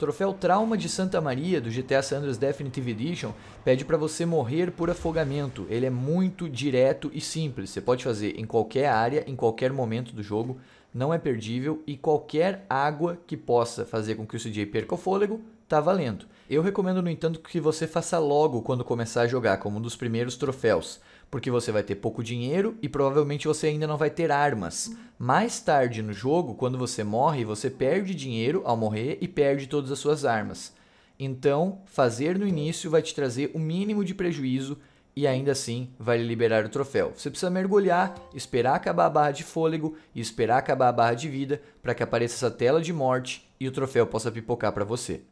Troféu Trauma de Santa Maria do GTA San Andreas Definitive Edition pede para você morrer por afogamento. Ele é muito direto e simples. Você pode fazer em qualquer área, em qualquer momento do jogo, não é perdível e qualquer água que possa fazer com que o CJ perca o fôlego tá valendo. Eu recomendo, no entanto, que você faça logo quando começar a jogar, como um dos primeiros troféus porque você vai ter pouco dinheiro e provavelmente você ainda não vai ter armas. Mais tarde no jogo, quando você morre, você perde dinheiro ao morrer e perde todas as suas armas. Então, fazer no início vai te trazer o mínimo de prejuízo e ainda assim vai liberar o troféu. Você precisa mergulhar, esperar acabar a barra de fôlego e esperar acabar a barra de vida para que apareça essa tela de morte e o troféu possa pipocar para você.